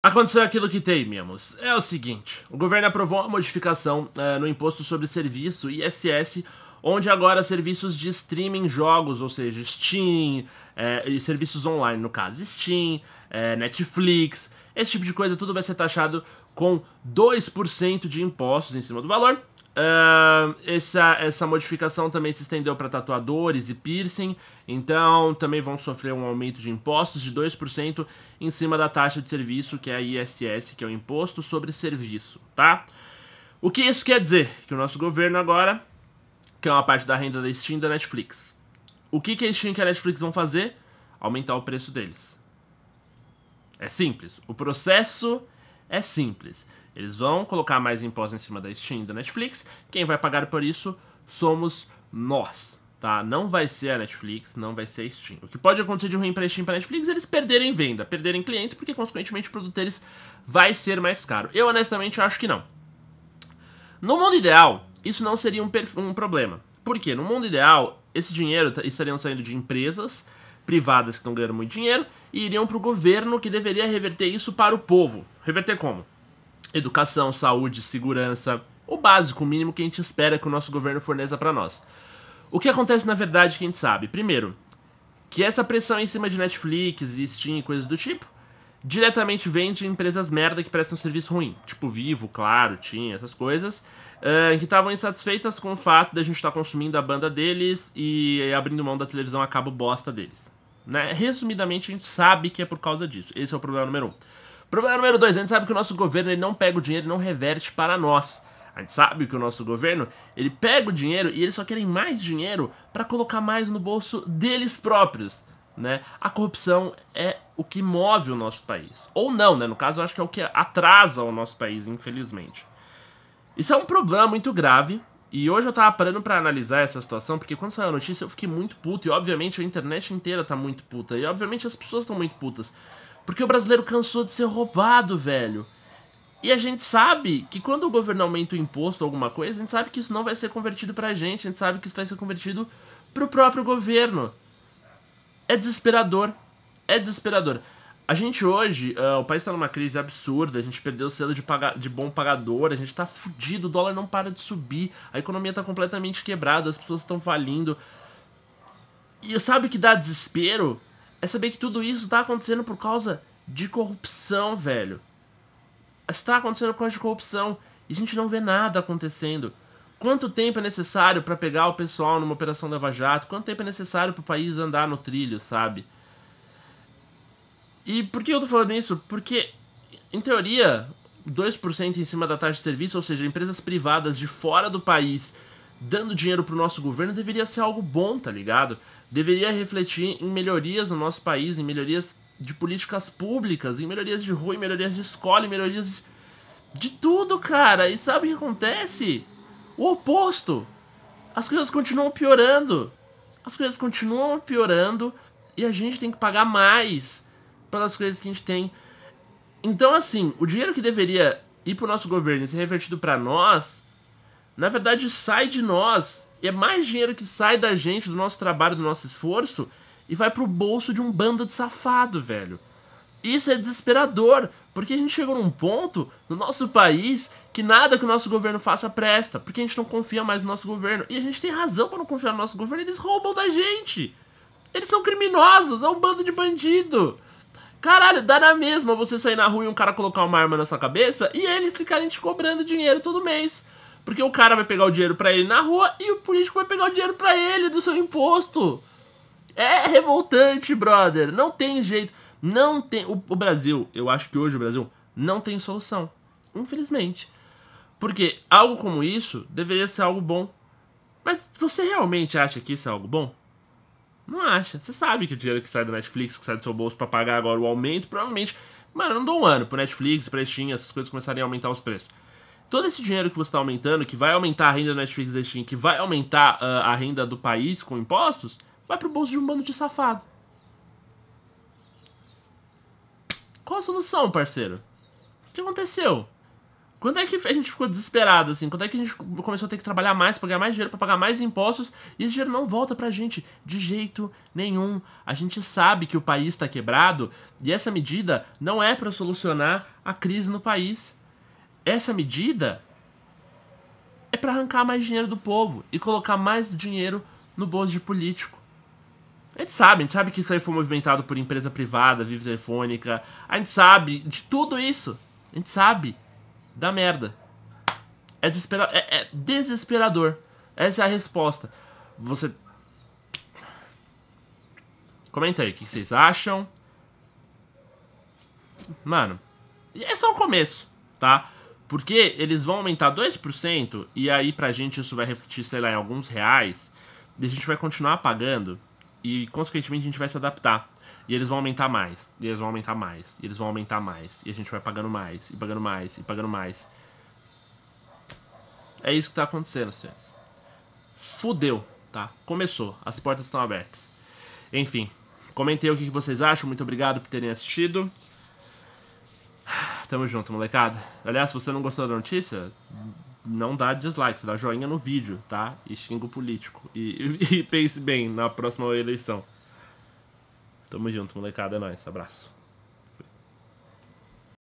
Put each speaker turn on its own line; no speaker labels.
Aconteceu aquilo que temíamos. É o seguinte, o governo aprovou uma modificação é, no Imposto sobre Serviço, ISS, onde agora serviços de streaming jogos, ou seja, Steam, é, e serviços online, no caso Steam, é, Netflix, esse tipo de coisa, tudo vai ser taxado com 2% de impostos em cima do valor, Uh, essa, essa modificação também se estendeu para tatuadores e piercing, então também vão sofrer um aumento de impostos de 2% em cima da taxa de serviço, que é a ISS, que é o Imposto sobre Serviço, tá? O que isso quer dizer? Que o nosso governo agora quer é uma parte da renda da Steam e da Netflix. O que, que a Steam e a Netflix vão fazer? Aumentar o preço deles. É simples. O processo é simples. Eles vão colocar mais impostos em cima da Steam e da Netflix. Quem vai pagar por isso somos nós, tá? Não vai ser a Netflix, não vai ser a Steam. O que pode acontecer de ruim para a Steam e para a Netflix é eles perderem venda, perderem clientes, porque consequentemente o produto deles vai ser mais caro. Eu honestamente acho que não. No mundo ideal, isso não seria um, um problema. Por quê? No mundo ideal, esse dinheiro estariam saindo de empresas privadas que estão ganhando muito dinheiro e iriam para o governo que deveria reverter isso para o povo. Reverter como? educação, saúde, segurança, o básico, o mínimo que a gente espera que o nosso governo forneça para nós. O que acontece na verdade que a gente sabe? Primeiro, que essa pressão em cima de Netflix e Steam e coisas do tipo diretamente vem de empresas merda que prestam serviço ruim, tipo Vivo, Claro, Tim, essas coisas, uh, que estavam insatisfeitas com o fato de a gente estar tá consumindo a banda deles e, e abrindo mão da televisão a cabo bosta deles. Né? Resumidamente, a gente sabe que é por causa disso. Esse é o problema número um. Problema número dois, a gente sabe que o nosso governo ele não pega o dinheiro e não reverte para nós. A gente sabe que o nosso governo, ele pega o dinheiro e eles só querem mais dinheiro para colocar mais no bolso deles próprios, né? A corrupção é o que move o nosso país. Ou não, né? No caso, eu acho que é o que atrasa o nosso país, infelizmente. Isso é um problema muito grave. E hoje eu tava parando para analisar essa situação, porque quando saiu a notícia eu fiquei muito puto, e obviamente a internet inteira tá muito puta, e obviamente as pessoas estão muito putas. Porque o brasileiro cansou de ser roubado, velho. E a gente sabe que quando o governo aumenta o imposto ou alguma coisa, a gente sabe que isso não vai ser convertido pra gente, a gente sabe que isso vai ser convertido pro próprio governo. É desesperador. É desesperador. A gente hoje, uh, o país tá numa crise absurda, a gente perdeu o selo de, paga de bom pagador, a gente tá fudido, o dólar não para de subir, a economia tá completamente quebrada, as pessoas estão falindo. E sabe o que dá desespero? é saber que tudo isso tá acontecendo por causa de corrupção, velho. Está acontecendo por causa de corrupção e a gente não vê nada acontecendo. Quanto tempo é necessário para pegar o pessoal numa operação Lava Jato? Quanto tempo é necessário para o país andar no trilho, sabe? E por que eu tô falando isso? Porque, em teoria, 2% em cima da taxa de serviço, ou seja, empresas privadas de fora do país dando dinheiro pro nosso governo deveria ser algo bom, tá ligado? Deveria refletir em melhorias no nosso país, em melhorias de políticas públicas, em melhorias de rua, em melhorias de escola, em melhorias de, de tudo, cara. E sabe o que acontece? O oposto. As coisas continuam piorando. As coisas continuam piorando e a gente tem que pagar mais pelas coisas que a gente tem. Então, assim, o dinheiro que deveria ir pro nosso governo e ser revertido para nós, na verdade sai de nós, é mais dinheiro que sai da gente, do nosso trabalho, do nosso esforço, e vai pro bolso de um bando de safado, velho. Isso é desesperador, porque a gente chegou num ponto no nosso país que nada que o nosso governo faça presta, porque a gente não confia mais no nosso governo. E a gente tem razão para não confiar no nosso governo, eles roubam da gente. Eles são criminosos, é um bando de bandido. Caralho, dá na mesma você sair na rua e um cara colocar uma arma na sua cabeça e eles ficarem te cobrando dinheiro todo mês. Porque o cara vai pegar o dinheiro para ele na rua e o político vai pegar o dinheiro para ele do seu imposto. É revoltante, brother. Não tem jeito. Não tem. O, o, Brasil, eu acho que hoje o Brasil não tem solução. Infelizmente. Porque algo como isso deveria ser algo bom. Mas você realmente acha que isso é algo bom? Não acha. Você sabe que o dinheiro que sai da Netflix, que sai do seu bolso para pagar agora o aumento, provavelmente. Mano, não dou um ano pro Netflix, pra Steam, essas coisas começarem a aumentar os preços todo esse dinheiro que você está aumentando, que vai aumentar a renda da Netflix da Steam, que vai aumentar uh, a renda do país com impostos, vai pro bolso de um bando de safado. Qual a solução, parceiro? O que aconteceu? Quando é que a gente ficou desesperado, assim? Quando é que a gente começou a ter que trabalhar mais, pagar mais dinheiro, para pagar mais impostos, e esse dinheiro não volta pra gente de jeito nenhum. A gente sabe que o país está quebrado, e essa medida não é para solucionar a crise no país essa medida é para arrancar mais dinheiro do povo e colocar mais dinheiro no bolso de político. A gente sabe, a gente sabe que isso aí foi movimentado por empresa privada, Vivo Telefônica, a gente sabe de tudo isso. A gente sabe da merda. É, desespera é, é desesperador. Essa é a resposta. Você. Comenta aí o que vocês acham. Mano, é só o começo, tá? Porque eles vão aumentar 2% e aí pra gente isso vai refletir, sei lá, em alguns reais. E a gente vai continuar pagando e consequentemente a gente vai se adaptar. E eles vão aumentar mais, e eles vão aumentar mais, e eles vão aumentar mais, e a gente vai pagando mais, e pagando mais, e pagando mais. É isso que tá acontecendo, senhores. Fudeu, tá? Começou, as portas estão abertas. Enfim, comentei o que vocês acham, muito obrigado por terem assistido. Tamo junto, molecada. Aliás, se você não gostou da notícia, não dá dislike, você dá joinha no vídeo, tá? E xinga o político. E, e, e pense bem na próxima eleição. Tamo junto, molecada. É nóis. Abraço.